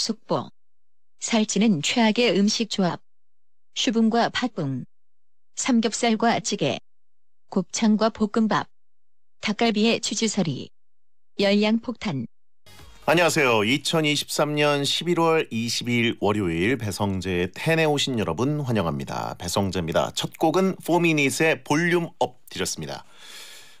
속보. 살찌는 최악의 음식 조합. 슈붕과 팥붕. 삼겹살과 찌개. 곱창과 볶음밥. 닭갈비에 치즈서리. 열량폭탄. 안녕하세요. 2023년 11월 22일 월요일 배성재의 텐에 오신 여러분 환영합니다. 배성재입니다. 첫 곡은 포미닛의 볼륨 업 드렸습니다.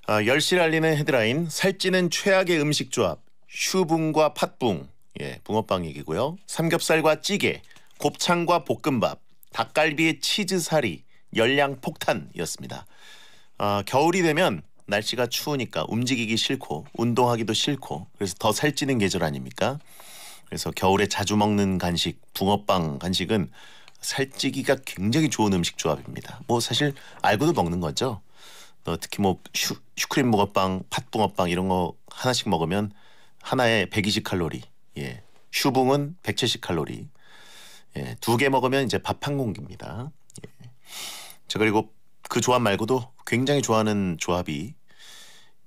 아, 10시를 알리는 헤드라인 살찌는 최악의 음식 조합 슈붕과 팥붕 예, 붕어빵얘기고요 삼겹살과 찌개, 곱창과 볶음밥, 닭갈비 치즈살이 열량 폭탄이었습니다. 아, 겨울이 되면 날씨가 추우니까 움직이기 싫고 운동하기도 싫고 그래서 더 살찌는 계절 아닙니까? 그래서 겨울에 자주 먹는 간식 붕어빵 간식은 살찌기가 굉장히 좋은 음식 조합입니다. 뭐 사실 알고도 먹는 거죠. 어, 특히 뭐 슈, 슈크림 붕어빵, 팥붕어빵 이런 거 하나씩 먹으면 하나에 120칼로리 예. 슈붕은 170칼로리. 예. 두 개 먹으면 이제 밥 한 공기입니다. 예. 자, 그리고 그 조합 말고도 굉장히 좋아하는 조합이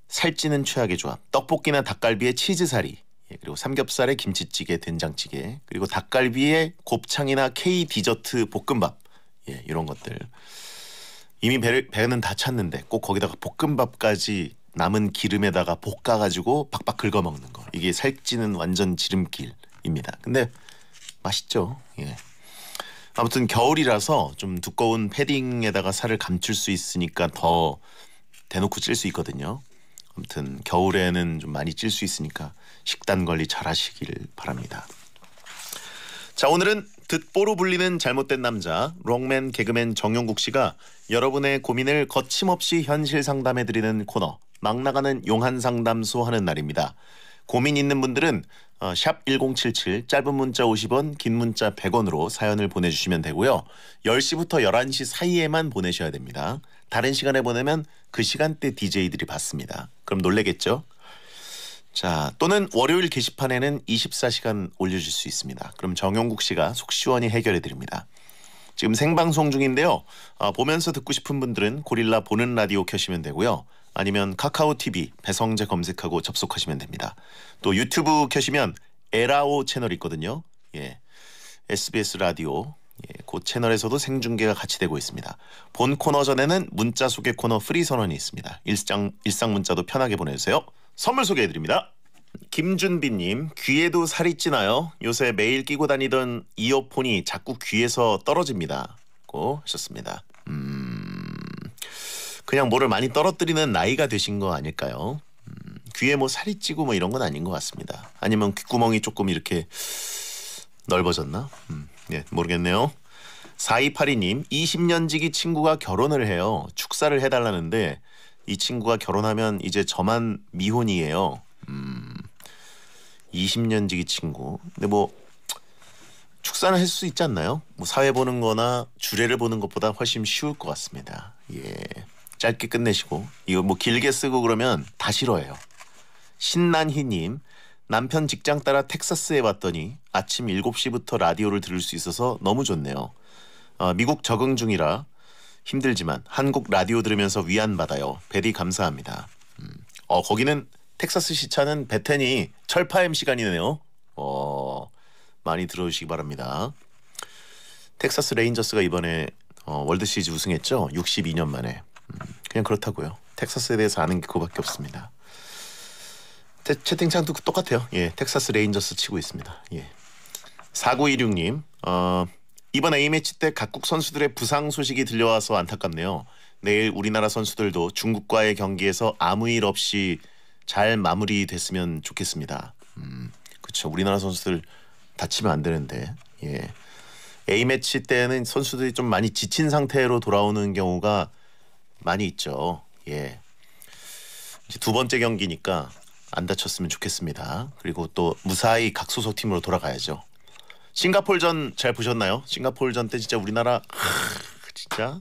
살찌는 최악의 조합. 떡볶이나 닭갈비에 치즈살이 예, 그리고 삼겹살에 김치찌개, 된장찌개, 그리고 닭갈비에 곱창이나 K 디저트 볶음밥, 예, 이런 것들 이미 배, 를 배는 다 찼는데 꼭 거기다가 볶음밥까지 남은 기름에다가 볶아가지고 박박 긁어먹는 거. 이게 살찌는 완전 지름길입니다. 근데 맛있죠. 예. 아무튼 겨울이라서 좀 두꺼운 패딩에다가 살을 감출 수 있으니까 더 대놓고 찔 수 있거든요. 아무튼 겨울에는 좀 많이 찔 수 있으니까 식단 관리 잘 하시길 바랍니다. 자 오늘은 듣보로 불리는 잘못된 남자 롱맨 개그맨 정용국 씨가 여러분의 고민을 거침없이 현실 상담해드리는 코너 막 나가는 용한 상담소 하는 날입니다. 고민 있는 분들은 어, 샵 1077 짧은 문자 50원 긴 문자 100원으로 사연을 보내주시면 되고요. 10시부터 11시 사이에만 보내셔야 됩니다. 다른 시간에 보내면 그 시간대 DJ들이 받습니다. 그럼 놀래겠죠? 자 또는 월요일 게시판에는 24시간 올려줄 수 있습니다. 그럼 정용국 씨가 속 시원히 해결해드립니다. 지금 생방송 중인데요. 아, 보면서 듣고 싶은 분들은 고릴라 보는 라디오 켜시면 되고요. 아니면 카카오 TV 배성재 검색하고 접속하시면 됩니다. 또 유튜브 켜시면 에라오 채널 있거든요. 예. SBS 라디오 예, 그 채널에서도 생중계가 같이 되고 있습니다. 본 코너 전에는 문자 소개 코너 프리 선언이 있습니다. 일상 일상 문자도 편하게 보내주세요. 선물 소개해드립니다. 김준빈님 귀에도 살이 찌나요? 요새 매일 끼고 다니던 이어폰이 자꾸 귀에서 떨어집니다. 고 하셨습니다. 그냥 뭐를 많이 떨어뜨리는 나이가 되신 거 아닐까요? 음, 귀에 뭐 살이 찌고 뭐 이런 건 아닌 것 같습니다. 아니면 귓구멍이 조금 이렇게 넓어졌나? 음, 예, 모르겠네요. 4282님, 20년 지기 친구가 결혼을 해요. 축사를 해달라는데 이 친구가 결혼하면 이제 저만 미혼이에요. 음, 20년 지기 친구. 근데 뭐 축사는 할 수 있지 않나요? 뭐 사회 보는 거나 주례를 보는 것보다 훨씬 쉬울 것 같습니다. 예. 짧게 끝내시고 이거 뭐 길게 쓰고 그러면 다 싫어해요. 신난희님 남편 직장 따라 텍사스에 왔더니 아침 7시부터 라디오를 들을 수 있어서 너무 좋네요. 어, 미국 적응 중이라 힘들지만 한국 라디오 들으면서 위안받아요. 베디 감사합니다. 음. 어 거기는 텍사스 시차는 베텐이 철파엠 시간이네요. 어 많이 들어주시기 바랍니다. 텍사스 레인저스가 이번에 어, 월드시리즈 우승했죠. 62년 만에. 그냥 그렇다고요. 텍사스에 대해서 아는 게 그거밖에 없습니다. 태, 채팅창도 그 똑같아요. 예, 텍사스 레인저스 치고 있습니다. 예. 4926님, 어, 이번 A매치 때 각국 선수들의 부상 소식이 들려와서 안타깝네요. 내일 우리나라 선수들도 중국과의 경기에서 아무 일 없이 잘 마무리됐으면 좋겠습니다. 음, 그렇죠. 우리나라 선수들 다치면 안 되는데. 예. A매치 때는 선수들이 좀 많이 지친 상태로 돌아오는 경우가 많이 있죠. 예. 이제 두 번째 경기니까 안 다쳤으면 좋겠습니다. 그리고 또 무사히 각 소속 팀으로 돌아가야죠. 싱가폴전 잘 보셨나요? 싱가폴전 때 진짜 우리나라 하, 진짜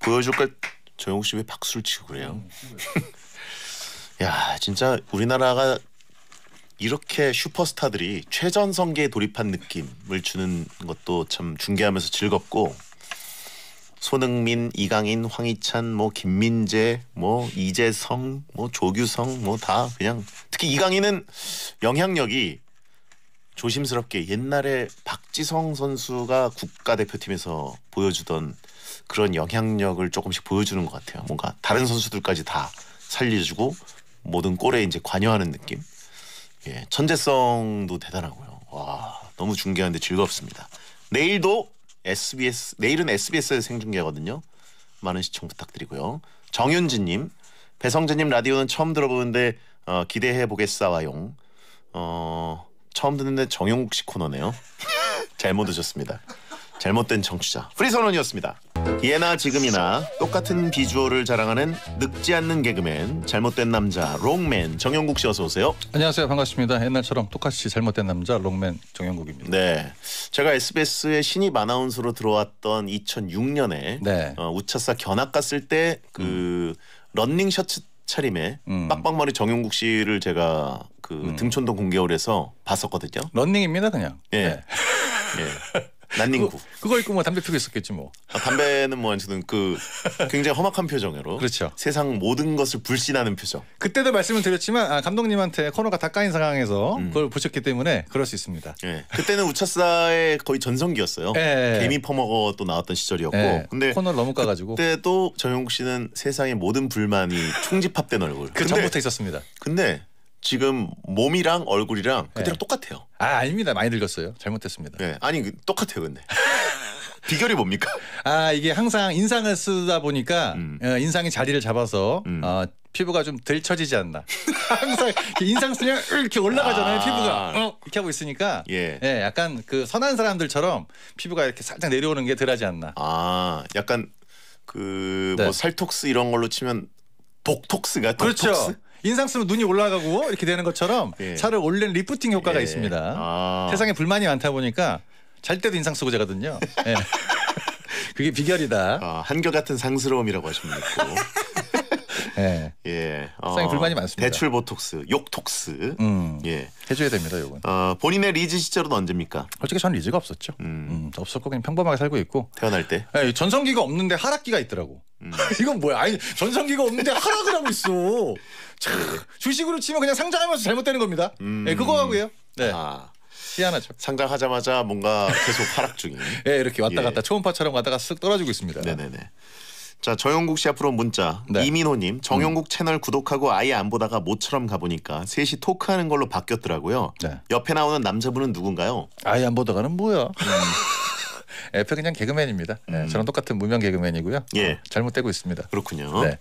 보여줄 걸 조영욱 씨왜 박수를 치고 그래요? 야 진짜 우리나라가 이렇게 슈퍼스타들이 최전성기에 돌입한 느낌을 주는 것도 참 중계하면서 즐겁고 손흥민, 이강인, 황희찬, 뭐 김민재, 뭐 이재성, 뭐 조규성, 뭐 다 그냥 특히 이강인은 영향력이 조심스럽게 옛날에 박지성 선수가 국가대표팀에서 보여주던 그런 영향력을 조금씩 보여주는 것 같아요. 뭔가 다른 선수들까지 다 살려주고 모든 골에 이제 관여하는 느낌. 예, 천재성도 대단하고요. 와, 너무 중하는데 즐겁습니다. 내일도 SBS 내일은 SBS에서 생중계거든요. 많은 시청 부탁드리고요. 정윤진님, 배성재님 라디오는 처음 들어보는데 어, 기대해 보겠사와용. 어, 처음 듣는데 정영국 씨 코너네요. 잘못 드셨습니다. 잘못된 청취자 프리선언이었습니다. 예나 지금이나 똑같은 비주얼을 자랑하는 늙지 않는 개그맨 잘못된 남자 롱맨 정영국 씨 어서 오세요. 안녕하세요 반갑습니다. 옛날처럼 똑같이 잘못된 남자 롱맨 정영국입니다. 네, 제가 SBS의 신입 아나운서로 들어왔던 2006년에 네. 어, 우차사 견학 갔을 때그 음. 런닝 셔츠 차림에 음. 빡빡머리 정용국 씨를 제가 그 음. 등촌동 공개홀에서 봤었거든요. 런닝입니다 그냥. 예. 네. 예. 난닝구. 그거 입고 뭐 담배 피고 있었겠지 뭐. 아, 담배는 뭐 안치든 그 굉장히 험악한 표정으로. 그렇죠. 세상 모든 것을 불신하는 표정. 그때도 말씀을 드렸지만 아, 감독님한테 코너가 다까인 상황에서 음. 그걸 보셨기 때문에 그럴 수 있습니다. 예. 그때는 우차사의 거의 전성기였어요. 예. 예, 예. 개미 퍼먹어 또 나왔던 시절이었고. 예. 근데 코너를 너무 까가지고. 그때도 정용국 씨는 세상의 모든 불만이 총집합된 얼굴. 그 근데, 전부터 있었습니다. 근데 지금 몸이랑 얼굴이랑 네. 그때랑 네. 똑같아요. 아 아닙니다. 많이 늙었어요. 잘못했습니다. 네. 아니 그 똑같아요 근데. 비결이 뭡니까? 아 이게 항상 인상을 쓰다 보니까 음. 어, 인상이 자리를 잡아서 음. 어, 피부가 좀 들쳐지지 않나. 항상 인상 쓰면 이렇게 올라가잖아요 아 피부가 어, 이렇게 하고 있으니까 예. 예. 약간 그 선한 사람들처럼 피부가 이렇게 살짝 내려오는 게 덜하지 않나. 아 약간 그뭐 네. 살톡스 이런 걸로 치면 복톡스가 그렇죠. 독톡스? 인상 쓰면 눈이 올라가고 이렇게 되는 것처럼 예. 살을 올리는 리프팅 효과가 예. 있습니다. 아. 세상에 불만이 많다 보니까 잘 때도 인상 쓰고 자거든요. 예. 그게 비결이다. 아, 한결같은 상스러움이라고 하십니까? 시 예. 예. 어, 상당히 불만이 많습니다. 대출 보톡스, 욕톡스. 음. 예. 해줘야 됩니다, 요건. 어, 본인의 리즈 시절은 언제입니까? 솔직히 저는 리즈가 없었죠. 음. 음, 없었고 그냥 평범하게 살고 있고. 태어날 때? 예, 전성기가 없는데 하락기가 있더라고. 음. 이건 뭐야? 아니 전성기가 없는데 하락을 하고 있어. 참, 주식으로 치면 그냥 상장하면서 잘못되는 겁니다. 음. 네, 그거 하고요. 네. 아. 희한하죠. 상장하자마자 뭔가 계속 하락 중이. 네, 예, 이렇게 왔다 예. 갔다 예. 초음파처럼 왔다가 쓱 떨어지고 있습니다. 네네네. 자 정영국 씨 앞으로 문자 네. 이민호님 음. 정영국 음. 채널 구독하고 아예 안 보다가 모처럼 가보니까 셋이 토크하는 걸로 바뀌었더라고요. 네. 옆에 나오는 남자분은 누군가요? 아예 안 보다가는 뭐야? 음. F 그냥 개그맨입니다. 네, 음. 저랑 똑같은 무명 개그맨이고요. 예. 어, 잘못되고 있습니다. 그렇군요. 네.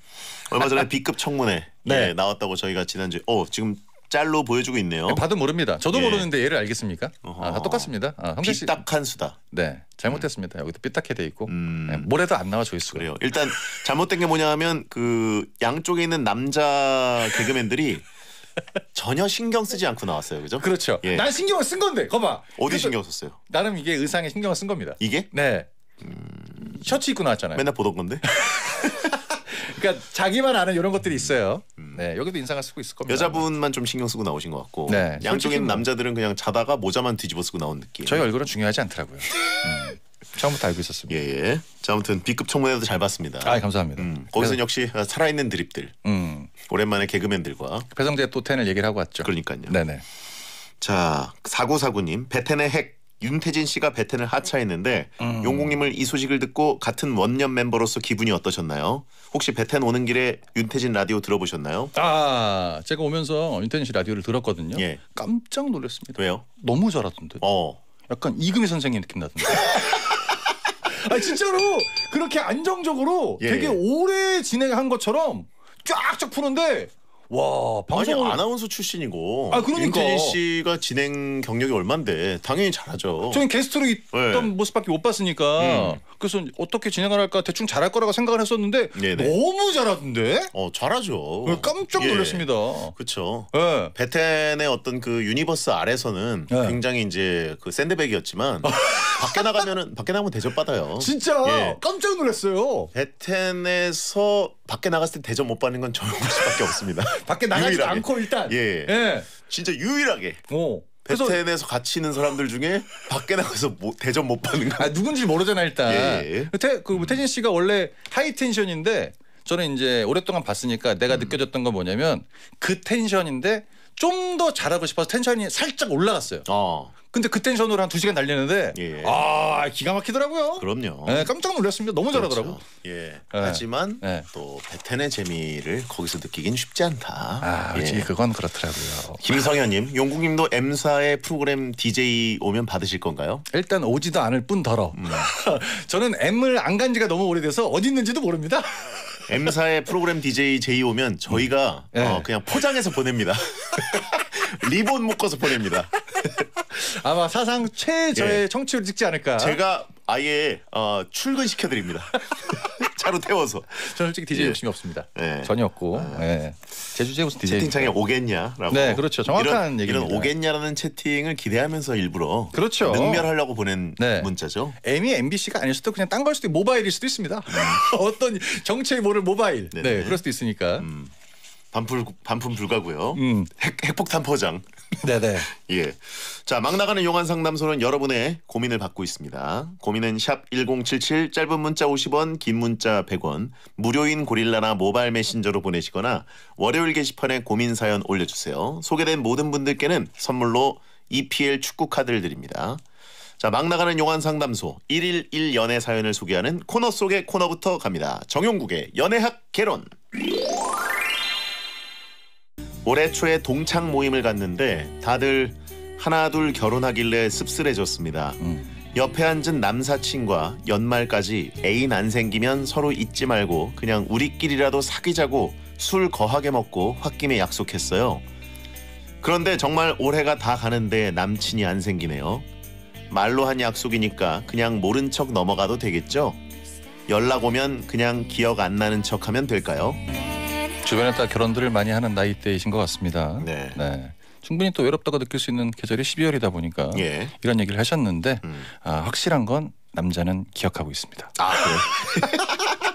얼마 전에 B급 청문회 네. 예, 나왔다고 저희가 지난주에 어 지금 짤로 보여주고 있네요. 네, 봐도 모릅니다. 저도 예. 모르는데 얘를 알겠습니까? 아, 다 똑같습니다. 아, 형 삐딱한 수다. 네, 잘못됐습니다. 여기도 삐딱해 돼 있고 음. 네, 뭐래도 안 나와 조회수가. 그래요. 일단 잘못된 게 뭐냐면 하그 양쪽에 있는 남자 개그맨들이 전혀 신경 쓰지 않고 나왔어요, 그죠? 그렇죠. 예. 난 신경을 쓴 건데, 거봐. 어디 신경 썼어요? 나름 이게 의상에 신경을 쓴 겁니다. 이게? 네. 음... 셔츠 입고 나왔잖아요. 맨날 보던 건데. 그러니까 자기만 아는 이런 것들이 있어요. 음. 네, 여기도 인상을 쓰고 있을 겁니다. 여자분만 좀 신경 쓰고 나오신 것 같고 네, 양쪽엔 뭐 남자들은 그냥 자다가 모자만 뒤집어 쓰고 나온 느낌. 저희 얼굴은 중요하지 않더라고요. 음. 처음부터 알고 있었습니다. 예, 예. 자, 아무튼 B급 청문회도 잘 봤습니다. 아, 감사합니다. 음, 거기서 역시 어, 살아있는 드립들. 음. 오랜만에 개그맨들과. 배성재 또 텐을 얘기를 하고 왔죠. 그러니까요. 네네. 자, 사고사구님 배텐의 핵. 윤태진 씨가 배텐을 하차했는데 음. 용궁님을이 소식을 듣고 같은 원년 멤버로서 기분이 어떠셨나요? 혹시 배텐 오는 길에 윤태진 라디오 들어보셨나요? 아 제가 오면서 윤태진 씨 라디오를 들었거든요. 예. 깜짝 놀랐습니다. 왜요? 너무 잘하던데. 어. 약간 이금희 선생님 느낌 나던데. 아 진짜로 그렇게 안정적으로 예. 되게 예. 오래 진행한 것처럼 쫙쫙 푸는데 와 방송 아니 아나운서 출신이고 아, 그러니까. 윤태진 씨가 진행 경력이 얼만데 당연히 잘하죠. 저는 게스트로 있던 네. 모습밖에 못 봤으니까 음. 그래서 어떻게 진행을 할까 대충 잘할 거라고 생각을 했었는데 네네. 너무 잘하던데. 어 잘하죠. 네, 깜짝 예. 놀랐습니다. 예. 그렇죠. 네. 베텐의 어떤 그 유니버스 아래서는 네. 굉장히 이제 그 샌드백이었지만 밖에 나가면은 밖에 나가면 대접 받아요. 진짜 예. 깜짝 놀랐어요. 베텐에서 밖에 나갔을 때 대접 못 받는 건 저희 모습밖에 없습니다. 밖에 나가지도 유일하게. 않고 일단 예. 예. 진짜 유일하게 오. 어. 그래서- 베텐에서 같이 있는 사람들 중에 밖에 나가서 뭐, 대접 못 받는 거. 아 누군지 모르잖아 일단. 예. 태, 그 뭐 태진 씨가 원래 하이 텐션인데 저는 이제 오랫동안 봤으니까 내가 음. 느껴졌던 건 뭐냐면 그 텐션인데 좀 더 잘하고 싶어서 텐션이 살짝 올라갔어요. 어. 근데 그텐전으로한 두 시간 날리는데 예. 아 기가 막히더라고요. 그럼요. 네, 깜짝 놀랐습니다. 너무 그렇죠. 잘하더라고. 예. 네. 하지만 네. 또 베텐의 재미를 거기서 느끼긴 쉽지 않다. 아, 그렇지. 예. 그건 그렇더라고요. 김성현님, 용국님도 M사의 프로그램 DJ 오면 받으실 건가요? 일단 오지도 않을 뿐더러 음. 저는 M을 안간 지가 너무 오래돼서 어디 있는지도 모릅니다. M사의 프로그램 DJ 제이 오면 저희가 네. 어, 그냥 포장해서 보냅니다. 리본 묶어서 보냅니다. 아마 사상 최저의 예. 청취율 찍지 않을까. 제가 아예 어, 출근 시켜드립니다. 차로 태워서. 저는 솔직히 DJ 예. 욕심이 없습니다. 예. 전혀 없고. 아. 예. 제 주제 무슨 DJ. 채팅창에 오겠냐라고. 네, 그렇죠. 정확한 얘기. 이런 오겠냐라는 채팅을 기대하면서 일부러. 그렇죠. 능멸하려고 보낸 네. 문자죠. M이 MBC가 아닐 수도 그냥 딴 걸 수도 모바일일 수도 있습니다. 음. 어떤 정체의 모를 모바일. 네네. 네, 그럴 수도 있으니까. 음. 반품 반품 불가고요. 음. 핵, 핵폭탄 포장. 네네. 예. 자, 막 나가는 용안 상담소는 여러분의 고민을 받고 있습니다. 고민은 샵 1077 짧은 문자 50원, 긴 문자 100원. 무료인 고릴라나 모바일 메신저로 보내시거나 월요일 게시판에 고민 사연 올려 주세요. 소개된 모든 분들께는 선물로 EPL 축구 카드를 드립니다. 자, 막 나가는 용안 상담소 1일 1연애 사연을 소개하는 코너 속의 코너부터 갑니다. 정용국의 연애학 개론. 올해 초에 동창 모임을 갔는데 다들 하나 둘 결혼하길래 씁쓸해졌습니다. 음. 옆에 앉은 남사친과 연말까지 애인 안 생기면 서로 잊지 말고 그냥 우리끼리라도 사귀자고 술 거하게 먹고 홧김에 약속했어요. 그런데 정말 올해가 다 가는데 남친이 안 생기네요. 말로 한 약속이니까 그냥 모른 척 넘어가도 되겠죠? 연락 오면 그냥 기억 안 나는 척 하면 될까요? 주변에 다 결혼들을 많이 하는 나이대이신 것 같습니다. 네. 네. 충분히 또 외롭다고 느낄 수 있는 계절이 12월이다 보니까 예. 이런 얘기를 하셨는데 음. 아, 확실한 건 남자는 기억하고 있습니다. 아, 그래? 요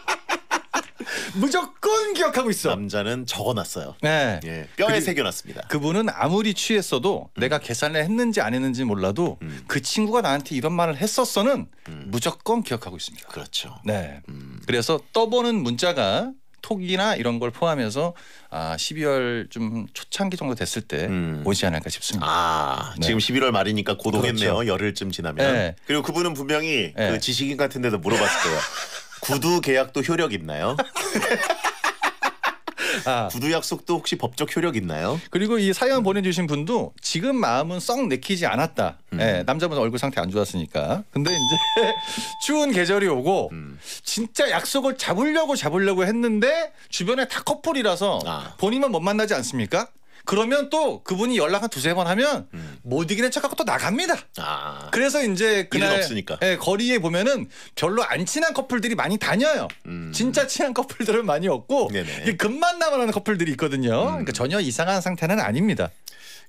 무조건 기억하고 있어. 남자는 적어놨어요. 네. 예, 뼈에 새겨놨습니다. 그분은 아무리 취했어도 음. 내가 계산을 했는지 안 했는지 몰라도 음. 그 친구가 나한테 이런 말을 했었어는 음. 무조건 기억하고 있습니다. 그렇죠. 네. 음. 그래서 떠보는 문자가 톡이나 이런 걸 포함해서 아 12월 좀 초창기 정도 됐을 때 음. 오지 않을까 싶습니다. 아 네. 지금 11월 말이니까 고동했네요 그렇죠. 열흘쯤 지나면. 네. 그리고 그분은 분명히 네. 그 지식인 같은 데서 물어봤을 거예요. 구두 계약도 효력 있나요? 아. 구두 약속도 혹시 법적 효력 있나요? 그리고 이 사연 보내주신 분도 지금 마음은 썩 내키지 않았다. 음. 네, 남자분 얼굴 상태 안 좋았으니까. 근데 이제 추운 계절이 오고 음. 진짜 약속을 잡으려고 잡으려고 했는데 주변에 다 커플이라서 아. 본인만 못 만나지 않습니까? 그러면 또 그분이 연락 한 두세 번 하면 음. 못 이기는 척하고 또 나갑니다. 아. 그래서 이제 그날 없으니까. 예, 거리에 보면은 별로 안 친한 커플들이 많이 다녀요. 음. 진짜 친한 커플들은 많이 없고 금만남을 하는 커플들이 있거든요. 음. 그러니까 전혀 이상한 상태는 아닙니다.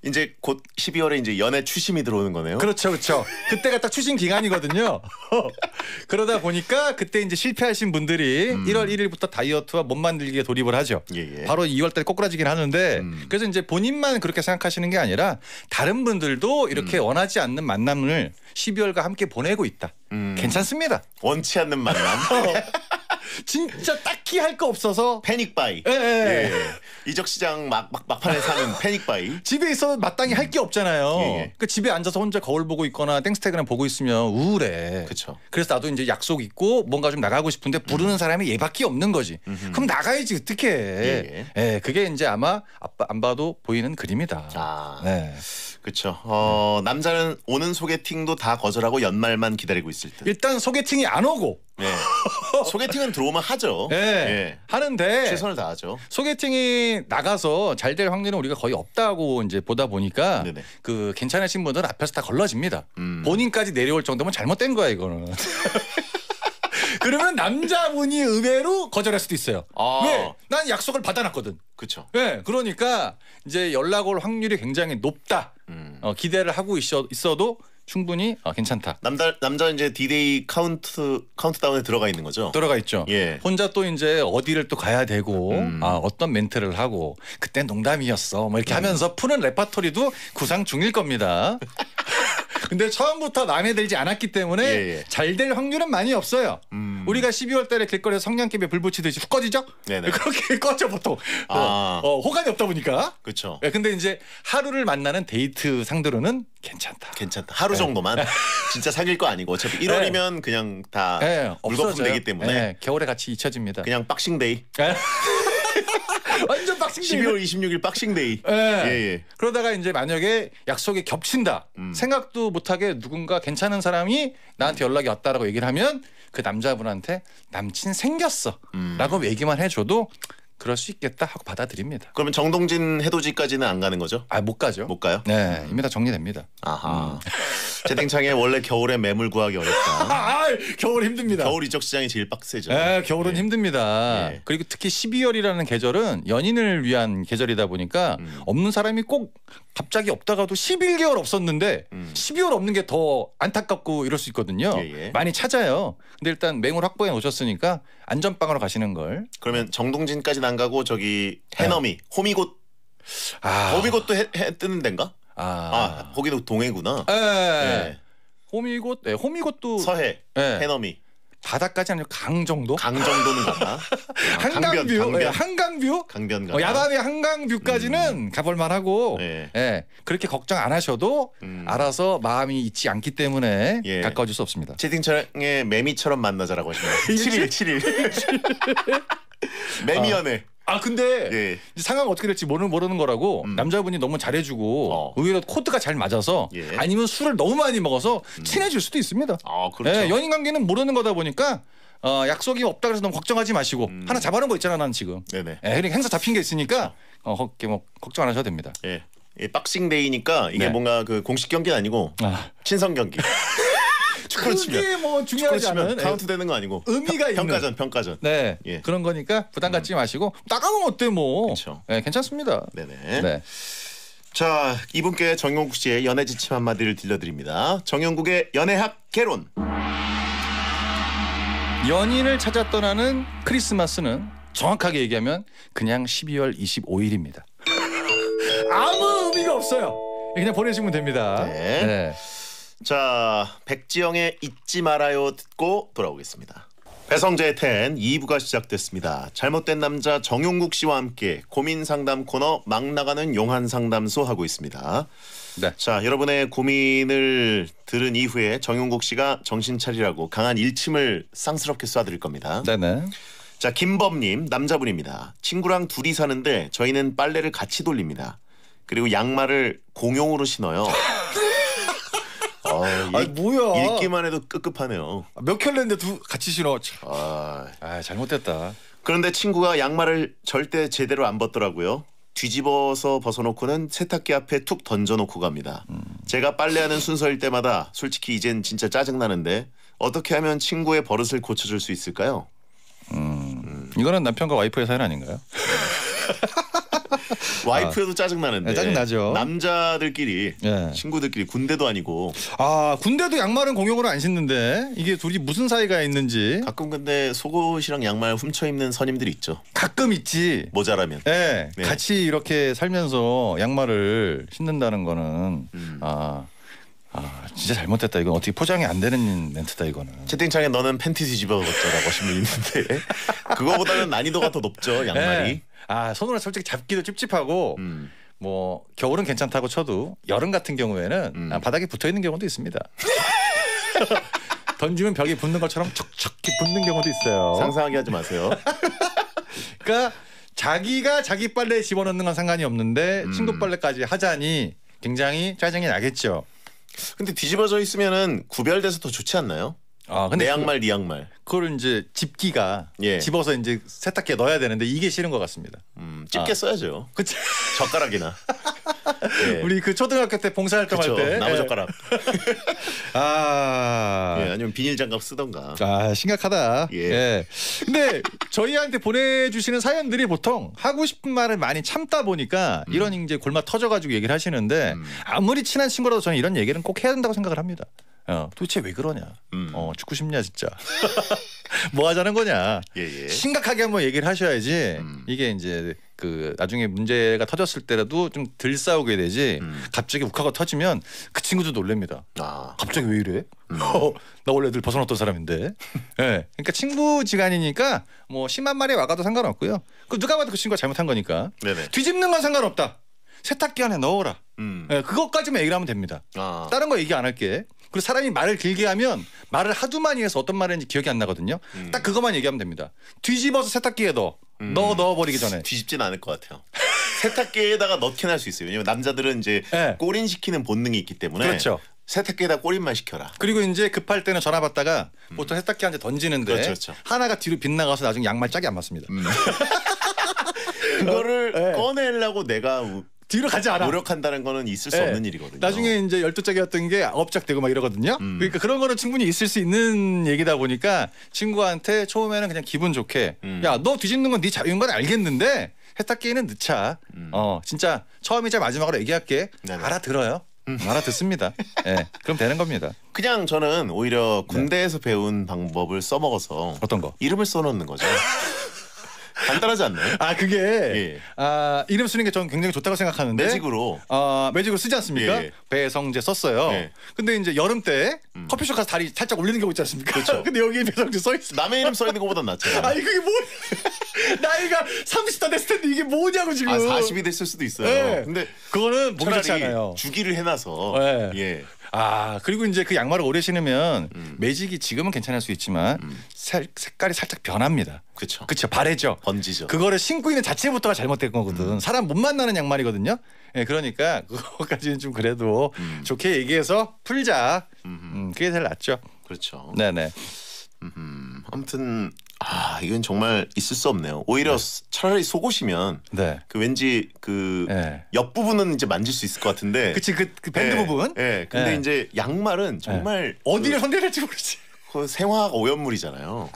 이제 곧 12월에 이제 연애 추심이 들어오는 거네요. 그렇죠, 그렇죠. 그때가 딱 추심 기간이거든요. 그러다 보니까 그때 이제 실패하신 분들이 음. 1월 1일부터 다이어트와 몸 만들기에 돌입을 하죠. 예예. 예. 바로 2월달에 꼬꾸라지긴 하는데 음. 그래서 이제 이제 본인만 그렇게 생각하시는 게 아니라 다른 분들도 이렇게 음. 원하지 않는 만남을 12월과 함께 보내고 있다. 음. 괜찮습니다. 원치 않는 만남. 진짜 딱히 할 거 없어서 패닉 바이. 예, 예. 예. 예. 이적 시장 막, 막 막판에 사는 패닉 바이. 집에 있어 마땅히 할 게 없잖아요. 예, 예. 그러니까 집에 앉아서 혼자 거울 보고 있거나 땡스테그램 보고 있으면 우울해. 그렇 그래서 나도 이제 약속 있고 뭔가 좀 나가고 싶은데 부르는 음. 사람이 얘밖에 없는 거지. 음흠. 그럼 나가야지 어떻게 해. 예, 예, 예. 그게 이제 아마 안 봐도 보이는 그림이다. 아. 네. 그쵸죠 어, 남자는 오는 소개팅도 다 거절하고 연말만 기다리고 있을 때. 일단 소개팅이 안 오고 예. 소개팅은 들어오면 하죠. 예. 예. 하는데 최선을 다하죠. 소개팅이 나가서 잘 될 확률은 우리가 거의 없다고 이제 보다 보니까 네네. 그 괜찮으신 분들은 앞에서 다 걸러집니다. 음. 본인까지 내려올 정도면 잘못된 거야 이거는. 그러면 남자분이 의외로 거절할 수도 있어요. 아. 왜? 난 약속을 받아놨거든. 그렇죠. 네, 그러니까 이제 연락 올 확률이 굉장히 높다. 음. 어, 기대를 하고 있어도 충분히 아, 괜찮다. 남자 남자 이제 디데이 카운트 카운트다운에 들어가 있는 거죠. 들어가 있죠. 예. 혼자 또 이제 어디를 또 가야 되고 음. 아, 어떤 멘트를 하고 그때 농담이었어. 뭐 이렇게 음. 하면서 푸는 레파토리도 구상 중일 겁니다. 근데 처음부터 마음에 들지 않았기 때문에 예, 예. 잘될 확률은 많이 없어요. 음. 우리가 12월 달에 길거리에서 성냥개비불 붙이듯이 훅 꺼지죠? 네네. 그렇게 꺼져 보통. 아. 어, 어 호감이 없다 보니까. 그렇죠. 예, 근데 이제 하루를 만나는 데이트 상대로는 괜찮다. 괜찮다. 하루 네. 정도만. 진짜 사귈 거 아니고 어차피 1월이면 예. 그냥 다 네, 예, 물거품 되기 때문에 네, 겨울에 같이 잊혀집니다. 그냥 박싱데이. 빡싱데이. 12월 26일 빡싱데이. 예. 예, 예. 그러다가 이제 만약에 약속이 겹친다. 음. 생각도 못하게 누군가 괜찮은 사람이 나한테 연락이 왔다라고 얘기를 하면 그 남자분한테 남친 생겼어. 음. 라고 얘기만 해줘도 그럴 수 있겠다 하고 받아들입니다. 그러면 정동진 해돋이까지는 안 가는 거죠? 아 못 가죠. 못 가요? 네, 이미 다 정리됩니다. 아하. 재팅창에 음. 원래 겨울에 매물 구하기 어렵다. 아, 겨울 힘듭니다. 겨울 이적 시장이 제일 빡세죠. 네, 겨울은 네. 힘듭니다. 네. 그리고 특히 12월이라는 계절은 연인을 위한 계절이다 보니까 음. 없는 사람이 꼭 갑자기 없다가도 11개월 없었는데 음. 12월 없는 게 더 안타깝고 이럴 수 있거든요. 예, 예. 많이 찾아요. 근데 일단 매물 확보해 오셨으니까 안전빵으로 가시는 걸. 그러면 정동진까지는 안 가고 저기 네. 해넘이 호미곶 아. 호미곶도 해, 해 뜨는 데인가? 아, 아 거기도 동해구나. 예. 네. 호미곶, 예, 호미곶도 서해 예. 해넘이 바다까지 아니고 강 정도? 강 정도는 가나? 한강뷰, 한강뷰, 강변 가 어, 야단에 한강뷰까지는 음. 가볼 만하고, 예. 예. 그렇게 걱정 안 하셔도 음. 알아서 마음이 있지 않기 때문에 예. 가까워질 수 없습니다. 채팅창에 매미처럼 만나자라고 하시네요. 7일 7일 매미연애. 아, 아 근데 예. 상황 어떻게 될지 모르는 모르는 거라고 음. 남자분이 너무 잘해주고 어. 의외로 코드가 잘 맞아서 예. 아니면 술을 너무 많이 먹어서 음. 친해질 수도 있습니다. 아 그렇죠. 예, 연인 관계는 모르는 거다 보니까 어, 약속이 없다 그래서 너무 걱정하지 마시고 음. 하나 잡아놓은 거 있잖아 난 지금. 네네. 예, 그러니 행사 잡힌 게 있으니까 그렇게 어, 뭐 걱정 안 하셔도 됩니다. 예. 예 박싱 데이니까 이게 네. 뭔가 그 공식 경기는 아니고 아. 친선 경기. 축구로 치면 그게 뭐 중요하지 않은 예. 카운트 되는 거 아니고 의미가 있는 평가전 평가전. 네 예. 그런 거니까 부담 갖지 음. 마시고 나가면 어때 뭐. 그쵸. 네, 괜찮습니다. 네네. 네. 자 이분께 정용국 씨의 연애 지침 한마디를 들려드립니다. 정용국의 연애학 개론. 연인을 찾아 떠나는 크리스마스는 정확하게 얘기하면 그냥 12월 25일입니다. 아무 의미가 없어요. 그냥 보내시면 됩니다. 네. 네. 자, 백지영의 잊지 말아요 듣고 돌아오겠습니다. 배성재의 텐 2부가 시작됐습니다. 잘못된 남자 정용국 씨와 함께 고민 상담 코너 막 나가는 용한 상담소 하고 있습니다. 네. 자, 여러분의 고민을 들은 이후에 정용국 씨가 정신 차리라고 강한 일침을 쌍스럽게 쏴드릴 겁니다. 네네. 자, 김범님 남자분입니다. 친구랑 둘이 사는데 저희는 빨래를 같이 돌립니다. 그리고 양말을 공용으로 신어요. 아, 아 뭐야. 읽기만 해도 끄급하네요. 아, 몇 켤레인데 두 같이 신어. 아, 아 잘못됐다. 그런데 친구가 양말을 절대 제대로 안 벗더라고요. 뒤집어서 벗어놓고는 세탁기 앞에 툭 던져놓고 갑니다. 제가 빨래하는 순서일 때마다 솔직히 이젠 진짜 짜증나는데 어떻게 하면 친구의 버릇을 고쳐줄 수 있을까요? 음, 이거는 남편과 와이프의 사연 아닌가요? 와이프여도 짜증 나는데. 네, 짜증 나죠. 남자들끼리 예. 친구들끼리 군대도 아니고. 아 군대도 양말은 공용으로 안 신는데 이게 둘이 무슨 사이가 있는지. 가끔 근데 속옷이랑 양말 훔쳐 입는 선임들이 있죠. 가끔 있지. 모자라면. 예. 네. 같이 이렇게 살면서 양말을 신는다는 거는 음. 아. 아 진짜 잘못됐다 이건 어떻게 포장이 안 되는 멘트다 이거는 채팅창에 너는 팬티 뒤집어졌자라고 하신 분 있는데 그거보다는 난이도가 더 높죠 양말이 네. 아 손으로 솔직히 잡기도 찝찝하고 음. 뭐 겨울은 괜찮다고 쳐도 여름 같은 경우에는 음. 아, 바닥에 붙어 있는 경우도 있습니다. 던지면 벽에 붙는 것처럼 척척 붙는 경우도 있어요. 상상하게 하지 마세요. 그러니까 자기가 자기 빨래에 집어넣는 건 상관이 없는데 음. 친구 빨래까지 하자니 굉장히 짜증이 나겠죠. 근데 뒤집어져 있으면은 구별돼서 더 좋지 않나요? 아, 근데 내 그 양말, 네 양말. 그걸 이제 집기가 예. 집어서 이제 세탁기에 넣어야 되는데 이게 싫은 것 같습니다. 음, 집게 아. 써야죠. 그치? 젓가락이나. 예. 우리 그 초등학교 때 봉사활동할 때 나무 예. 젓가락. 아, 예, 아니면 비닐 장갑 쓰던가. 아, 심각하다. 예. 예. 근데 저희한테 보내주시는 사연들이 보통 하고 싶은 말을 많이 참다 보니까 음. 이런 이제 골마 터져가지고 얘기를 하시는데 음. 아무리 친한 친구라도 저는 이런 얘기는 꼭 해야 된다고 생각을 합니다. 어, 도대체 왜 그러냐? 음. 어, 죽고 싶냐 진짜. 뭐 하자는 거냐? 예, 예. 심각하게 한번 얘기를 하셔야지 음. 이게 이제 그 나중에 문제가 터졌을 때라도 좀 덜 싸우게 되지. 음. 갑자기 욱하고 터지면 그 친구도 놀랍니다. 아. 갑자기 왜 이래? 음. 어, 나 원래 늘 벗어났던 사람인데. 예. 네. 그러니까 친구 지간이니까 뭐 심한 말이 와가도 상관없고요. 그 누가 봐도 그 친구가 잘못한 거니까. 네네. 뒤집는 건 상관없다. 세탁기 안에 넣어라. 음. 네, 그것까지만 얘기를 하면 됩니다. 아. 다른 거 얘기 안 할게. 그리고 사람이 말을 길게 하면 말을 하도 많이 해서 어떤 말인지 기억이 안 나거든요. 음. 딱 그것만 얘기하면 됩니다. 뒤집어서 세탁기에 넣어. 음. 넣어 넣어버리기 전에. 뒤집진 않을 것 같아요. 세탁기에다가 넣긴 할수 있어요. 왜냐면 남자들은 이제 네. 예. 꼬린 시키는 본능이 있기 때문에 그렇죠. 세탁기에다 꼬린만 시켜라. 그리고 이제 급할 때는 전화 받다가 음. 보통 세탁기한테 던지는데 그렇죠, 그렇죠. 하나가 뒤로 빗나가서 나중에 양말 짝이 안 맞습니다. 음. 그거를 어, 네. 꺼내려고 내가 뒤로 가지 않아. 노력한다는 거는 있을 수 네. 없는 일이거든요. 나중에 이제 열두짝이었던 게 아홉 짝 되고 막 이러거든요. 음. 그러니까 그런 거는 충분히 있을 수 있는 얘기다 보니까 친구한테 처음에는 그냥 기분 좋게 음. 야너 뒤집는 건 네 자유인 건 알겠는데 해탁기에는 늦차. 음. 어 진짜 처음이자 마지막으로 얘기할게. 네네. 알아들어요. 음. 알아듣습니다. 네, 그럼 되는 겁니다. 그냥 저는 오히려 네. 군대에서 네. 배운 방법을 써먹어서 어떤 거? 이름을 써놓는 거죠. 간단하지 않나요? 아 그게 예. 아 이름 쓰는 게 저는 굉장히 좋다고 생각하는데 매직으로 아 매직으로 쓰지 않습니까? 예, 예. 배성재 썼어요. 예. 근데 이제 여름 때 음. 커피숍 가서 다리 살짝 올리는 경우 있지 않습니까? 그렇죠. 근데 여기 배성재 써 있어. 남의 이름 써 있는 것보다 낫죠. 아니 게뭐 나이가 30다 됐을 텐데 이게 뭐냐고 지금. 아 40이 됐을 수도 있어요. 예. 근데 그거는 보기 좋 않아요. 주기를 해놔서 네. 예. 예. 아 그리고 이제 그 양말을 오래 신으면 음. 매직이 지금은 괜찮을 수 있지만 음. 색깔이 살짝 변합니다. 그렇죠. 그렇죠. 바래죠. 번지죠. 그거를 신고 있는 자체부터가 잘못된 거거든. 음. 사람 못 만나는 양말이거든요. 예, 네, 그러니까 그것까지는좀 그래도 음. 좋게 얘기해서 풀자. 음, 그게 제일 낫죠. 그렇죠. 네네. 아무튼 아 이건 정말 있을 수 없네요. 오히려 네. 차라리 속옷이면 네. 그 왠지 그 네. 옆부분은 이제 만질 수 있을 것 같은데. 그치 그, 그 밴드 네. 부분. 예. 근데 네. 이제 양말은 정말 어디를 그, 선택할지 모르지. 그 생화학 오염물이잖아요.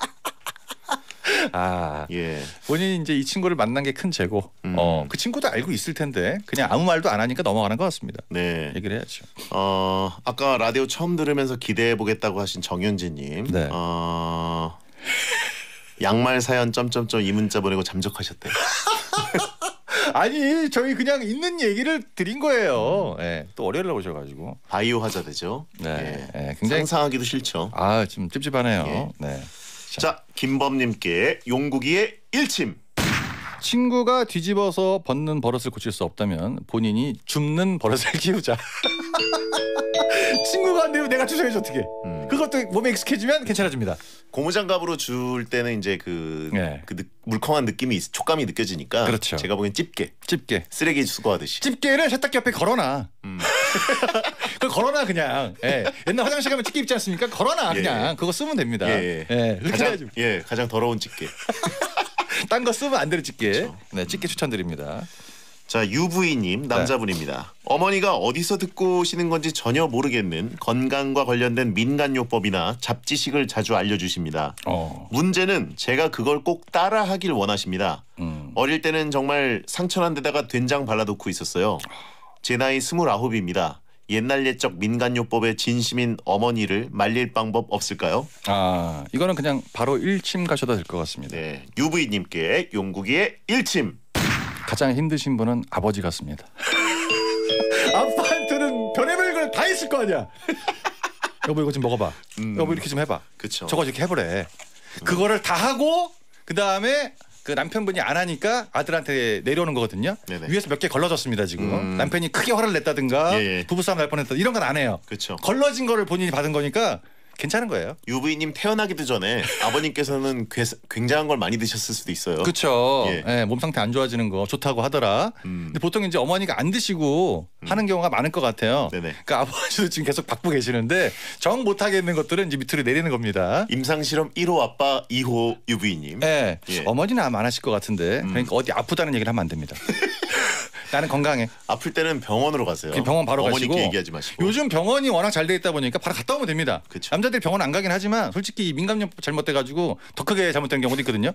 아, 예. 본인이 이제 이 친구를 만난 게 큰 재고. 음. 어, 그 친구도 알고 있을 텐데 그냥 아무 말도 안 하니까 넘어가는 것 같습니다. 네, 얘기를 해야죠. 어, 아까 라디오 처음 들으면서 기대해 보겠다고 하신 정윤지님. 네. 어. 양말 사연 점점점 이 문자 보내고 잠적하셨대요. 아니 저희 그냥 있는 얘기를 드린 거예요. 음. 예, 또월요일날 오셔가지고. 바이오 하자되죠 네, 예. 예, 굉장히 상상하기도 싫죠. 아 지금 찝찝하네요. 예. 네. 자, 김범님께 용국이의 일침. 친구가 뒤집어서 벗는 버릇을 고칠 수 없다면 본인이 줍는 버릇을 키우자. 친구가 안 되면 내가 주장해줘 어떻게? 음. 그것도 몸에 익숙해지면 괜찮아집니다. 고무장갑으로 줄 때는 이제 그, 네. 그 물컹한 느낌이 촉감이 느껴지니까. 그렇죠. 제가 보기엔 집게. 집게. 쓰레기 수거하듯이. 집게를 세탁기 옆에 걸어놔. 음. 그 걸어놔 그냥. 예. 옛날 화장실 가면 집게 입지 않습니까? 걸어놔 예. 그냥. 예. 그거 쓰면 됩니다. 예. 예. 예 가장, 해야죠. 예. 가장 더러운 집게. 딴거 쓰면 안 되는 집게. 그렇죠. 네, 찍게 추천드립니다. 자 유부인님 네. 남자분입니다. 네. 어머니가 어디서 듣고 오시는 건지 전혀 모르겠는 건강과 관련된 민간요법이나 잡지식을 자주 알려주십니다. 어. 문제는 제가 그걸 꼭 따라하길 원하십니다. 음. 어릴 때는 정말 상처난 데다가 된장 발라놓고 있었어요. 제 나이 스물아홉입니다. 옛날 옛적 민간요법의 진심인 어머니를 말릴 방법 없을까요? 아 이거는 그냥 바로 일침 가셔도 될 것 같습니다. 네, 유부님께 용국이의 일침. 가장 힘드신 분은 아버지 같습니다. 아빠한테는 별의별 걸 다 했을 거 아니야. 여보 이거 좀 먹어봐. 음. 여보 이렇게 좀 해봐. 그쵸. 저거 이렇게 해보래. 음. 그거를 다 하고 그 다음에 그 남편분이 안 하니까 아들한테 내려오는 거거든요. 네네. 위에서 몇 개 걸러졌습니다 지금. 음. 남편이 크게 화를 냈다든가 예, 예. 부부싸움 날 뻔했다 이런 건 안 해요. 그쵸. 걸러진 거를 본인이 받은 거니까 괜찮은 거예요. 유부인님 태어나기도 전에 아버님께서는 굉장한 걸 많이 드셨을 수도 있어요. 그렇죠. 예. 예, 몸 상태 안 좋아지는 거 좋다고 하더라. 음. 근데 보통 이제 어머니가 안 드시고 음. 하는 경우가 많을 것 같아요. 네네. 그러니까 아버지도 지금 계속 받고 계시는데 정 못하게 있는 것들은 이제 밑으로 내리는 겁니다. 임상실험 1호 아빠 2호 유부인님. 예. 예. 어머니는 안 하실 것 같은데 음. 그러니까 음. 어디 아프다는 얘기를 하면 안 됩니다. 나는 건강해. 아플 때는 병원으로 가세요. 그 병원 바로 어머니께 가시고. 얘기하지 마시고. 요즘 병원이 워낙 잘 돼 있다 보니까 바로 갔다 오면 됩니다. 그쵸. 남자들이 병원 안 가긴 하지만 솔직히 민감염 잘못돼 가지고 더 크게 잘못된 경우도 있거든요.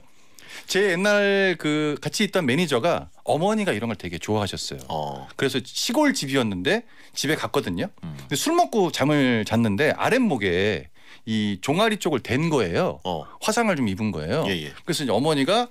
제 옛날 그 같이 있던 매니저가 어머니가 이런 걸 되게 좋아하셨어요. 어. 그래서 시골 집이었는데 집에 갔거든요. 음. 근데 술 먹고 잠을 잤는데 아랫목에 이 종아리 쪽을 댄 거예요. 어. 화상을 좀 입은 거예요. 예, 예. 그래서 이제 어머니가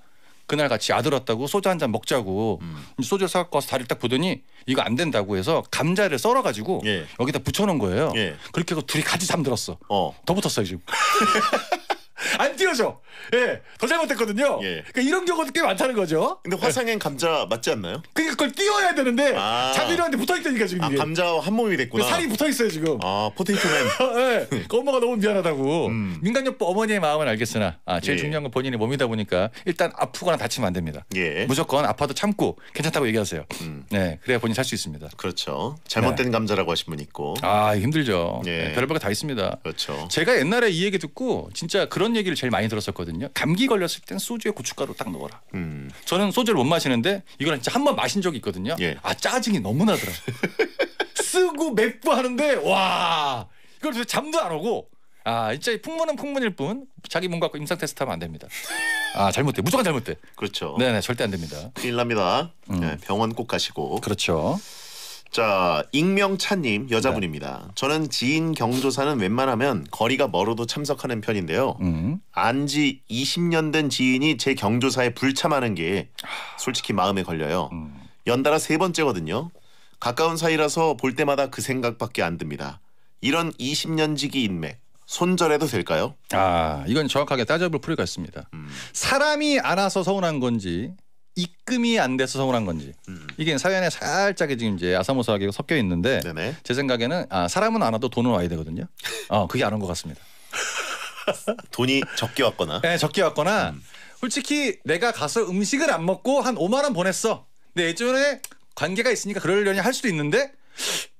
그날 같이 아들 었다고 소주 한 잔 먹자고 음. 소주 사갖고 와서 다리를 딱 보더니 이거 안 된다고 해서 감자를 썰어가지고 예. 여기다 붙여놓은 거예요. 예. 그렇게 해서 둘이 같이 잠들었어. 어. 더 붙었어요 지금. 안 띄워져. 예, 더잘못됐거든요 예. 그러니까 이런 경우도 꽤 많다는 거죠. 근데 화상엔 감자 맞지 않나요? 그러니까 그걸 띄워야 되는데 아. 자비로한테 붙어 있다니까 지금 아 이게. 감자와 한 몸이 됐구나. 살이 붙어 있어요 지금. 아 포테이토맨. 예, 그 엄마가 너무 미안하다고. 음. 민간요법 어머니의 마음은 알겠으나 아, 제일 예. 중요한 건 본인의 몸이다 보니까 일단 아프거나 다치면 안 됩니다. 예. 무조건 아파도 참고 괜찮다고 얘기하세요. 음. 네, 그래야 본인 살수 있습니다. 그렇죠. 잘못된 네. 감자라고 하신 분 있고. 아 힘들죠. 예. 네, 별의별 거다 있습니다. 그렇죠. 제가 옛날에 이 얘기 듣고 진짜 그런 그런 얘기를 제일 많이 들었었거든요. 감기 걸렸을 땐 소주에 고춧가루 딱 넣어라. 음. 저는 소주를 못 마시는데 이걸 진짜 한번 마신 적이 있거든요. 예. 아 짜증이 너무 나더라. 쓰고 맵고 하는데 와 이걸 잠도 안 오고 아 진짜 풍문은 풍문일 뿐 자기 몸 갖고 임상 테스트하면 안 됩니다. 아 잘못돼 무조건 잘못돼. 그렇죠. 네네 절대 안 됩니다. 일 납니다. 음. 네, 병원 꼭 가시고. 그렇죠. 자, 익명찬님 여자분입니다. 네. 저는 지인 경조사는 웬만하면 거리가 멀어도 참석하는 편인데요. 음. 안지 20년 된 지인이 제 경조사에 불참하는 게 솔직히 마음에 걸려요. 음. 연달아 세 번째거든요. 가까운 사이라서 볼 때마다 그 생각밖에 안 듭니다. 이런 20년 지기 인맥 손절해도 될까요? 아, 이건 정확하게 따져볼 필요가 있습니다 음. 사람이 알아서 서운한 건지 입금이 안 돼서 서운한 건지 음. 이게 사연에 살짝 지금 이제 아사모사하게 섞여 있는데 네네. 제 생각에는 아, 사람은 안 와도 돈은 와야 되거든요. 어 그게 아는 것 같습니다. 돈이 적게 왔거나. 네 적게 왔거나 음. 솔직히 내가 가서 음식을 안 먹고 한 5만 원 보냈어. 근데 예전에 관계가 있으니까 그러려니 할 수도 있는데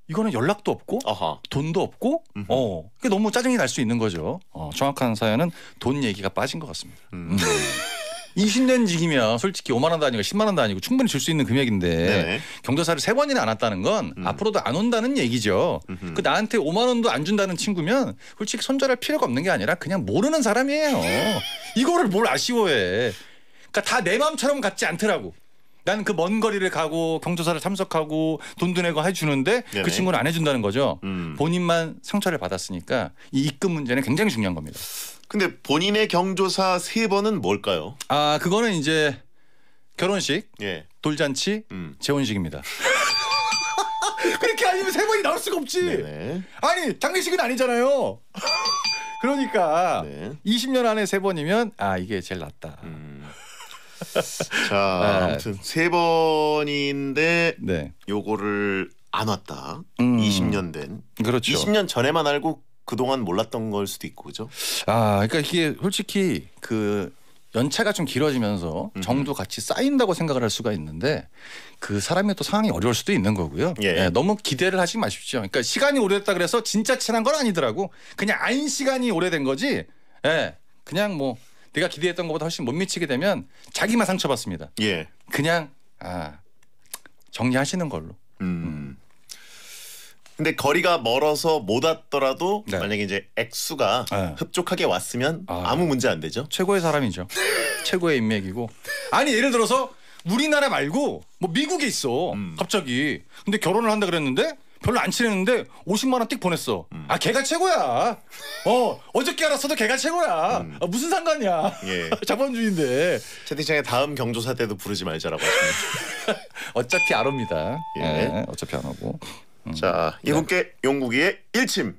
이거는 연락도 없고 아하. 돈도 없고 어 그게 너무 짜증이 날 수 있는 거죠. 어, 정확한 사연은 돈 얘기가 빠진 것 같습니다. 음. 음. 인신년지기면 솔직히 5만 원도 아니고 10만 원도 아니고 충분히 줄 수 있는 금액인데 네 경조사를 세 번이나 안 왔다는 건 음. 앞으로도 안 온다는 얘기죠. 음흠. 그 나한테 5만 원도 안 준다는 친구면 솔직히 손절할 필요가 없는 게 아니라 그냥 모르는 사람이에요. 이거를 뭘 아쉬워해. 그러니까 다 내 마음처럼 같지 않더라고. 나는 그 먼 거리를 가고 경조사를 참석하고 돈도 내고 해주는데 그 네네. 그 친구는 안 해준다는 거죠. 음. 본인만 상처를 받았으니까 이 입금 문제는 굉장히 중요한 겁니다. 근데 본인의 경조사 세 번은 뭘까요? 아 그거는 이제 결혼식, 예. 돌잔치, 음. 재혼식입니다. 그렇게 아니면 세 번이 나올 수가 없지. 네네. 아니 장례식은 아니잖아요. 그러니까 네. 20년 안에 세 번이면 아 이게 제일 낫다. 음. 자 아. 아무튼 세 번인데 네. 요거를 안 왔다. 음. 20년 된. 그렇죠. 20년 전에만 알고 그동안 몰랐던 걸 수도 있고 그죠? 아, 그러니까 이게 솔직히 그 연차가 좀 길어지면서 정도 같이 쌓인다고 생각을 할 수가 있는데 그 사람의 또 상황이 어려울 수도 있는 거고요. 예. 네, 너무 기대를 하지 마십시오. 그러니까 시간이 오래됐다 그래서 진짜 친한 건 아니더라고. 그냥 안 시간이 오래된 거지. 예. 그냥 뭐 내가 기대했던 것보다 훨씬 못 미치게 되면 자기만 상처받습니다. 예. 그냥 아 정리하시는 걸로. 음. 음. 근데 거리가 멀어서 못 왔더라도 네. 만약에 이제 액수가 네. 흡족하게 왔으면 아. 아무 문제 안 되죠. 최고의 사람이죠. 최고의 인맥이고. 아니 예를 들어서 우리나라 말고 뭐 미국에 있어 음. 갑자기 근데 결혼을 한다 그랬는데 별로 안 친했는데 50만 원 띡 보냈어. 음. 아 걔가 최고야. 어 어저께 알았어도 걔가 최고야. 음. 아, 무슨 상관이야. 예. 자본주의인데. 채팅창에 다음 경조사 때도 부르지 말자라고 하시네요. 어차피 안 옵니다. 예. 네, 어차피 안 오고. 음. 자 이분께 용국이의 일침.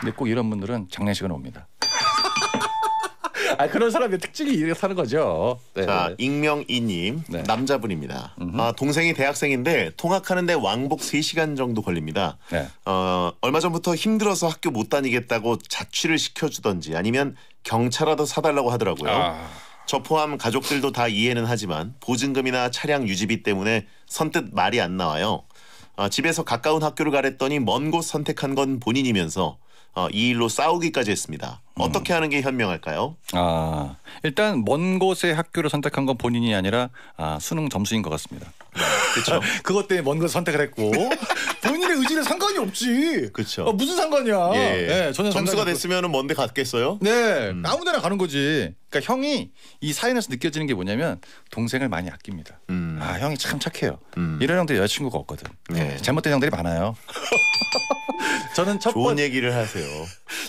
근데 꼭 이런 분들은 장례식은 옵니다. 아 그런 사람의 특징이 이렇게 사는 거죠. 네. 자 익명 이님 네. 남자분입니다. 아, 동생이 대학생인데 통학하는데 왕복 3시간 정도 걸립니다. 네. 어, 얼마 전부터 힘들어서 학교 못 다니겠다고 자취를 시켜주던지 아니면 경차라도 사달라고 하더라고요. 아. 저 포함 가족들도 다 이해는 하지만 보증금이나 차량 유지비 때문에 선뜻 말이 안 나와요. 아, 집에서 가까운 학교를 가랬더니 먼 곳 선택한 건 본인이면서 어, 이 일로 싸우기까지 했습니다. 음. 어떻게 하는 게 현명할까요? 아 일단 먼 곳의 학교를 선택한 건 본인이 아니라 아, 수능 점수인 것 같습니다. 그렇죠. 그것 때문에 먼 곳 선택을 했고 의지는 상관이 없지. 그렇죠. 아, 무슨 상관이야. 예. 네, 전혀 점수가 상관이 됐으면 뭔데 갔겠어요? 네, 음. 아무데나 가는 거지. 그러니까 형이 이 사연에서 느껴지는 게 뭐냐면 동생을 많이 아낍니다. 음. 아 형이 참 착해요. 음. 이런 형들 여자친구가 없거든. 네, 네 잘못된 형들이 많아요. 저는 첫 좋은 번... 얘기를 하세요.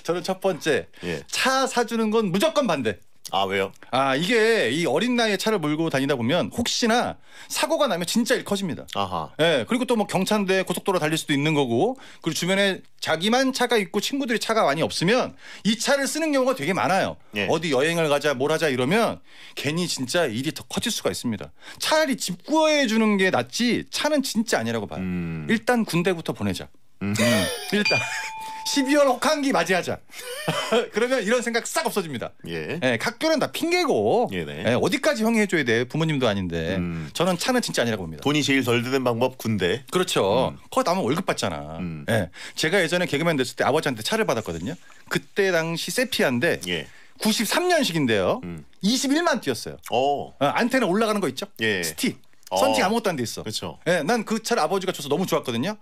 저는 첫 번째 예. 차 사주는 건 무조건 반대. 아 왜요? 아 이게 이 어린 나이에 차를 몰고 다니다 보면 혹시나 사고가 나면 진짜 일 커집니다. 아하. 예 그리고 또 뭐경찰대 고속도로 달릴 수도 있는 거고 그리고 주변에 자기만 차가 있고 친구들이 차가 많이 없으면 이 차를 쓰는 경우가 되게 많아요. 예. 어디 여행을 가자 뭘 하자 이러면 괜히 진짜 일이 더 커질 수가 있습니다. 차라리 집 구해 주는 게 낫지 차는 진짜 아니라고 봐요. 음. 일단 군대부터 보내자. 음. 음 일단. 12월 혹한기 맞이하자. 그러면 이런 생각 싹 없어집니다. 예. 예 각교는 다 핑계고 네네. 예, 예, 어디까지 형이 해줘야 돼? 부모님도 아닌데 음. 저는 차는 진짜 아니라고 봅니다. 돈이 제일 덜 드는 방법 군대. 그렇죠. 음. 거 나면 월급 받잖아. 음. 예. 제가 예전에 개그맨 됐을 때 아버지한테 차를 받았거든요. 그때 당시 세피아인데 예. 93년식인데요. 음. 21만 뛰었어요. 어. 어, 안테나 올라가는 거 있죠? 예. 스틱. 어. 선팅 아무것도 안 돼 있어. 그렇죠. 예, 난 그 차를 아버지가 줘서 너무 좋았거든요.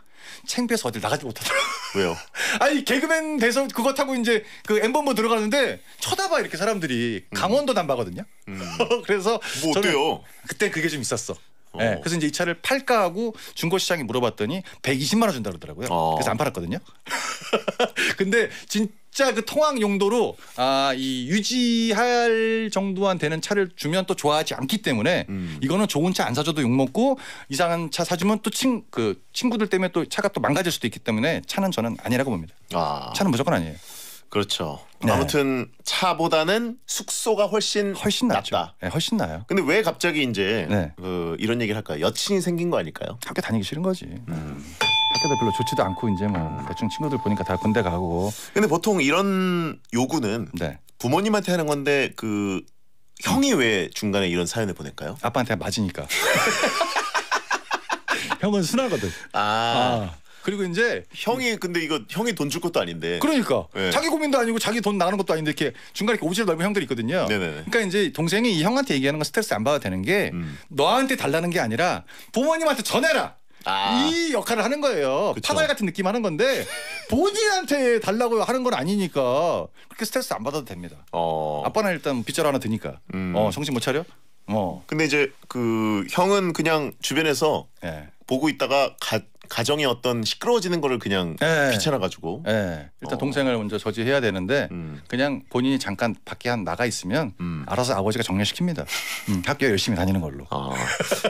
챙피해서 어딜 나가지 못하더라. 왜요? 아니 개그맨 돼서 그거 타고 이제 그 엠범버 들어가는데 쳐다봐 이렇게 사람들이 음. 강원도 남바거든요. 음. 그래서 뭐 어때요? 그때 그게 좀 있었어. 어. 네, 그래서 이제 이 차를 팔까 하고 중고시장에 물어봤더니 120만 원 준다 그러더라고요. 어. 그래서 안 팔았거든요. 근데 진 각자 그 통학 용도로 아이 유지할 정도만 되는 차를 주면 또 좋아하지 않기 때문에 음. 이거는 좋은 차 안 사줘도 욕 먹고 이상한 차 사주면 또 친그 친구들 때문에 또 차가 또 망가질 수도 있기 때문에 차는 저는 아니라고 봅니다. 아. 차는 무조건 아니에요. 그렇죠. 네. 아무튼 차보다는 숙소가 훨씬 훨씬 낫다. 네, 훨씬 나요. 근데 왜 갑자기 이제 네. 그 이런 얘기를 할까요? 여친이 생긴 거 아닐까요? 학교 다니기 싫은 거지. 음. 학교도 별로 좋지도 않고 이제 뭐 음. 대충 친구들 보니까 다 군대 가고. 근데 보통 이런 요구는 네. 부모님한테 하는 건데 그 형이 왜 중간에 이런 사연을 보낼까요? 아빠한테 맞으니까. 형은 순하거든. 아. 아. 그리고 이제 형이 근데 이거 형이 돈 줄 것도 아닌데. 그러니까 네. 자기 고민도 아니고 자기 돈 나가는 것도 아닌데 이렇게 중간에 이렇게 오질 넓은 형들이 있거든요. 네네 그러니까 이제 동생이 이 형한테 얘기하는 건 스트레스 안 받아도 되는 게 음. 너한테 달라는 게 아니라 부모님한테 전해라. 아. 이 역할을 하는 거예요. 그쵸. 파발 같은 느낌 하는 건데 본인한테 달라고 하는 건 아니니까 그렇게 스트레스 안 받아도 됩니다. 어. 아빠는 일단 빗자루 하나 드니까 음. 어 정신 못 차려. 어. 근데 이제 그 형은 그냥 주변에서 네. 보고 있다가 가, 가정의 어떤 시끄러워지는 거를 그냥 네. 귀찮아가지고 네. 일단 어. 동생을 먼저 저지해야 되는데 음. 그냥 본인이 잠깐 밖에 한 나가 있으면 음. 알아서 아버지가 정리시킵니다. 음, 학교 열심히 다니는 걸로. 아.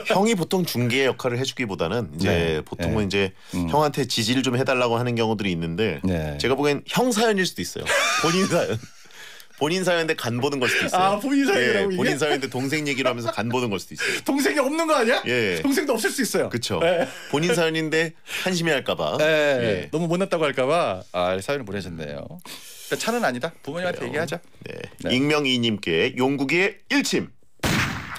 형이 보통 중계 역할을 해주기보다는 이제 네. 보통은 예. 이제 음. 형한테 지지를 좀 해달라고 하는 경우들이 있는데 네. 제가 보기엔 형 사연일 수도 있어요. 본인 사연. 본인 사연인데 간 보는 걸 수도 있어요. 아 본인 사연이라고 예, 본인 사연인데 동생 얘기를 하면서 간 보는 걸 수도 있어요. 동생이 없는 거 아니야? 예. 동생도 없을 수 있어요. 그렇죠. 예. 본인 사연인데 한심해 할까봐. 예. 예. 너무 못났다고 할까봐 아, 사연을 보내셨네요. 그러니까 차는 아니다. 부모님한테 그래요. 얘기하자. 네. 네. 익명이님께 용국의 일침.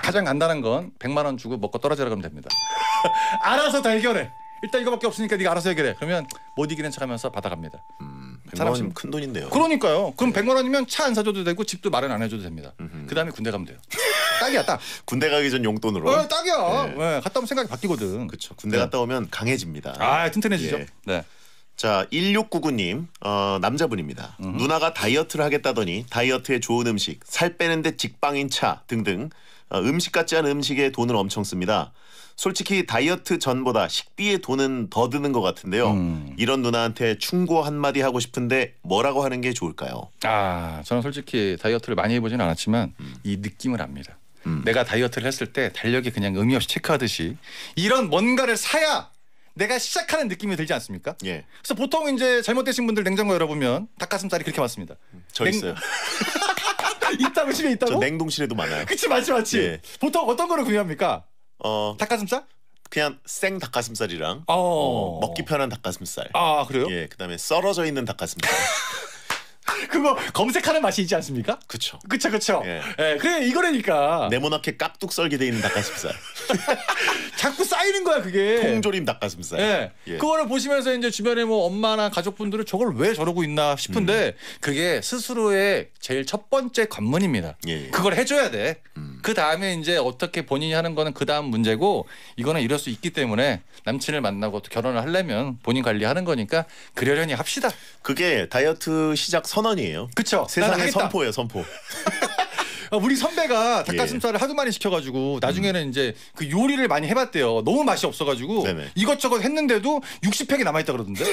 가장 간단한 건 100만 원 주고 먹고 떨어지라 그러면 됩니다. 알아서 다결해 일단 이거밖에 없으니까 네가 알아서 해결해. 그러면 못 이기는 척하면서 받아갑니다. 음, 1 0큰 돈인데요. 그러니까요. 그럼 네. 1 0 원이면 차 안 사줘도 되고 집도 마련 안 해줘도 됩니다. 그 다음에 군대 가면 돼요. 딱이야 딱. 군대 가기 전 용돈으로. 어, 딱이야. 네. 네. 갔다 오면 생각이 바뀌거든. 그렇죠. 군대 네. 갔다 오면 강해집니다. 아 튼튼해지죠. 예. 네. 자 1699님 어, 남자분입니다. 음흠. 누나가 다이어트를 하겠다더니 다이어트에 좋은 음식, 살 빼는데 직방인 차 등등 어, 음식 같지 않은 음식에 돈을 엄청 씁니다. 솔직히 다이어트 전보다 식비에 돈은 더 드는 것 같은데요. 음. 이런 누나한테 충고 한마디 하고 싶은데 뭐라고 하는 게 좋을까요? 아, 저는 솔직히 다이어트를 많이 해보진 않았지만 음. 이 느낌을 압니다. 음. 내가 다이어트를 했을 때 달력이 그냥 의미 없이 체크하듯이 이런 뭔가를 사야 내가 시작하는 느낌이 들지 않습니까? 예. 그래서 보통 이제 잘못되신 분들 냉장고 열어보면 닭가슴살이 그렇게 많습니다. 저 냉... 있어요. 있다고 집에 있다고? 저 냉동실에도 많아요. 그치 맞지 맞지. 예. 보통 어떤 거를 구매합니까? 어 닭가슴살? 그냥 생 닭가슴살이랑 어. 어. 먹기 편한 닭가슴살. 아 그래요? 예, 그다음에 썰어져 있는 닭가슴살. 그거 검색하는 맛이 있지 않습니까? 그쵸. 그쵸 그쵸. 예. 예, 그래 이거라니까. 네모나게 깍둑 썰게 돼 있는 닭가슴살. 자꾸 쌓이는 거야 그게. 통조림 닭가슴살. 예. 예. 그거를 보시면서 이제 주변에 뭐 엄마나 가족분들은 저걸 왜 저러고 있나 싶은데 음. 그게 스스로의 제일 첫 번째 관문입니다. 예, 그걸 해줘야 돼. 음. 그 다음에 이제 어떻게 본인이 하는 거는 그 다음 문제고 이거는 이럴 수 있기 때문에 남친을 만나고 또 결혼을 하려면 본인 관리하는 거니까 그러려니 합시다. 그게 다이어트 시작 선언이에요. 그렇죠. 세상의 선포예요 선포. 아, 우리 선배가 닭가슴살을 예. 하도 많이 시켜가지고 음. 나중에는 이제 그 요리를 많이 해봤대요. 너무 맛이 없어가지고 네네. 이것저것 했는데도 60팩이 남아있다 그러던데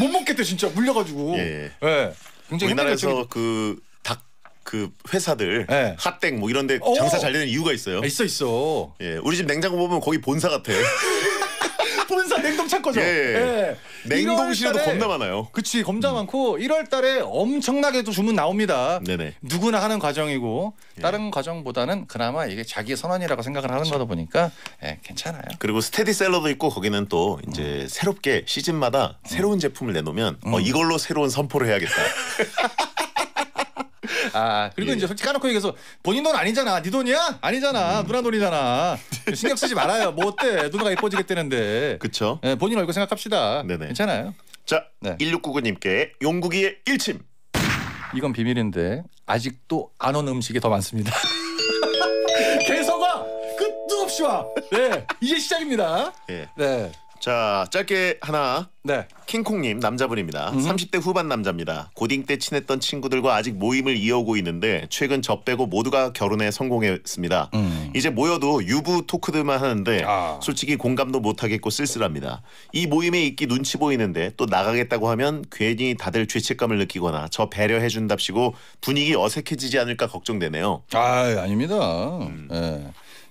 못 먹겠대 진짜 물려가지고. 예. 예. 굉장히 우리나라에서 그 닭그 그 회사들 네. 예. 핫땡 뭐 이런데 어. 장사 잘 되는 이유가 있어요. 있어 있어. 예, 우리 집 냉장고 보면 거기 본사 같아. 냉동창 거죠. 예. 예. 냉동실에도 겁나 많아요. 그치 겁나 음. 많고 1월달에 엄청나게 또 주문 나옵니다. 네네. 누구나 하는 과정이고 예. 다른 과정보다는 그나마 이게 자기 선언이라고 생각을 하는 거다 보니까 예, 괜찮아요. 그리고 스테디셀러도 있고 거기는 또 이제 음. 새롭게 시즌마다 새로운 음. 제품을 내놓으면 어, 음. 어, 이걸로 새로운 선포를 해야겠다. 아 그리고 예. 이제 솔직히 까놓고 얘기해서 본인 돈 아니잖아. 네 돈이야? 아니잖아. 음. 누나 돈이잖아. 신경 쓰지 말아요. 뭐 어때? 누나가 예뻐지겠다는데 그쵸? 예, 본인 얼굴 생각합시다. 네네. 괜찮아요. 자, 네. 1699님께 용국이의 1침 이건 비밀인데 아직도 안 온 음식이 더 많습니다. 계속 와! 끝도 없이 와! 네, 이제 시작입니다. 예. 네. 자 짧게 하나 네. 킹콩님 남자분입니다. 30대 음. 후반 남자입니다. 고딩 때 친했던 친구들과 아직 모임을 이어오고 있는데 최근 저 빼고 모두가 결혼에 성공했습니다. 음. 이제 모여도 유부 토크들만 하는데 아. 솔직히 공감도 못하겠고 쓸쓸합니다. 이 모임에 있기 눈치 보이는데 또 나가겠다고 하면 괜히 다들 죄책감을 느끼거나 저 배려해준답시고 분위기 어색해지지 않을까 걱정되네요. 아 아닙니다. 음. 네.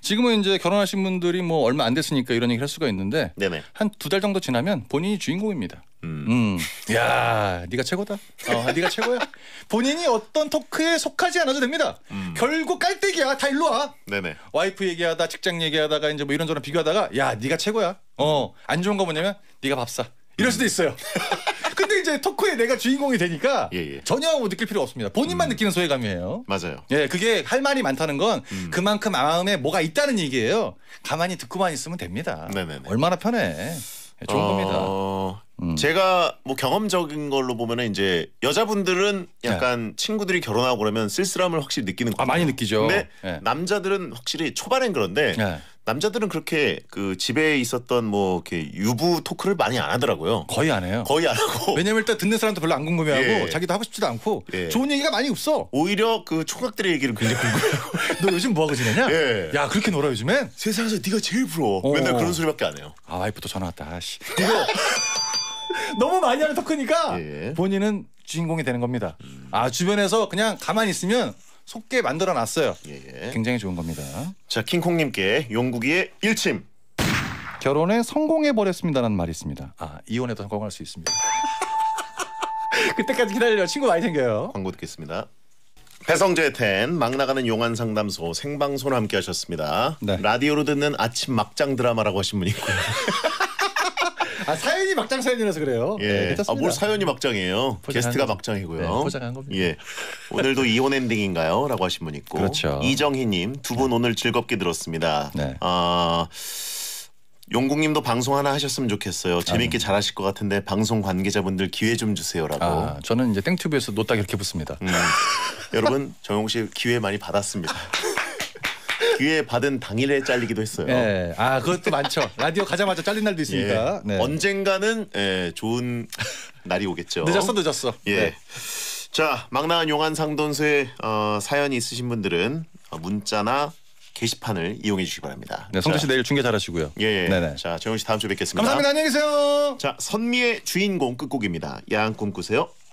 지금은 이제 결혼하신 분들이 뭐 얼마 안 됐으니까 이런 얘기를 할 수가 있는데 한 두 달 정도 지나면 본인이 주인공입니다. 음. 음. 야, 네가 최고다. 어, 네가 최고야. 본인이 어떤 토크에 속하지 않아도 됩니다. 음. 결국 깔때기야. 다 일로 와. 네네. 와이프 얘기하다 직장 얘기하다가 이제 뭐 이런저런 비교하다가 야, 네가 최고야. 어, 안 좋은 거 뭐냐면 네가 밥 사. 이럴 수도 있어요. 이제 토크에 내가 주인공이 되니까 예, 예. 전혀 못 느낄 필요 없습니다. 본인만 음. 느끼는 소외감이에요. 맞아요. 예, 그게 할 말이 많다는 건 음. 그만큼 마음에 뭐가 있다는 얘기예요. 가만히 듣고만 있으면 됩니다. 네네네. 얼마나 편해. 예, 좋은 어... 겁니다. 음. 제가 뭐 경험적인 걸로 보면은 이제 여자분들은 네. 약간 네. 친구들이 결혼하고 그러면 쓸쓸함을 확실히 느끼는 거예요. 아 많이 느끼죠. 근데 네. 남자들은 확실히 초반엔 그런데 네. 남자들은 그렇게 그 집에 있었던 뭐 이렇게 유부 토크를 많이 안 하더라고요. 거의 안 해요. 거의 안 하고. 왜냐면 일단 듣는 사람도 별로 안 궁금해하고 예. 자기도 하고 싶지도 않고 예. 좋은 얘기가 많이 없어. 오히려 그 총각들의 얘기를 굉장히 궁금해하고. 너 요즘 뭐하고 지내냐? 예. 야 그렇게 놀아 요즘엔? 세상에서 네가 제일 부러워. 어. 맨날 그런 소리밖에 안 해요. 아 와이프도 전화 왔다. 아씨. 이거 너무 많이 하는 토크니까 예. 본인은 주인공이 되는 겁니다. 음. 아 주변에서 그냥 가만히 있으면 속게 만들어 놨어요. 예, 예. 굉장히 좋은 겁니다. 자 킹콩님께 용국이의 일침. 결혼에 성공해 버렸습니다라는 말이 있습니다. 아 이혼에도 성공할 수 있습니다. 그때까지 기다려 친구 많이 생겨요. 광고 듣겠습니다. 배성재의 텐, 막 나가는 용안 상담소 생방송 함께 하셨습니다. 네. 라디오로 듣는 아침 막장 드라마라고 하신 분이 있고요. 아 사연이 막장 사연이라서 그래요. 예. 네, 아, 뭘 사연이 막장이에요. 게스트가 거. 막장이고요. 네, 포장한 겁니다. 예. 오늘도 이혼 엔딩인가요? 라고 하신 분 있고. 그렇죠. 이정희님 두분 네. 오늘 즐겁게 들었습니다. 네. 아... 용국님도 방송 하나 하셨으면 좋겠어요. 재밌게 아, 네. 잘하실 것 같은데 방송 관계자분들 기회 좀 주세요라고. 아, 저는 이제 땡튜브에서 노딱 이렇게 붙습니다. 음, 여러분 정용 씨 기회 많이 받았습니다. 귀에 받은 당일에 잘리기도 했어요. 예. 아 그것도 많죠. 라디오 가자마자 잘린 날도 있으니까. 예. 네. 언젠가는 예, 좋은 날이 오겠죠. 늦었어 늦었어. 예. 네. 자, 막나한 용안 상돈수의 어, 사연이 있으신 분들은 어, 문자나 게시판을 이용해 주시기 바랍니다. 네, 성도 씨 내일 중계 잘하시고요. 예, 예. 네네. 자, 정훈 씨 다음 주에 뵙겠습니다. 감사합니다. 안녕히 계세요. 자, 선미의 주인공 끝곡입니다. 야한 꿈 꾸세요.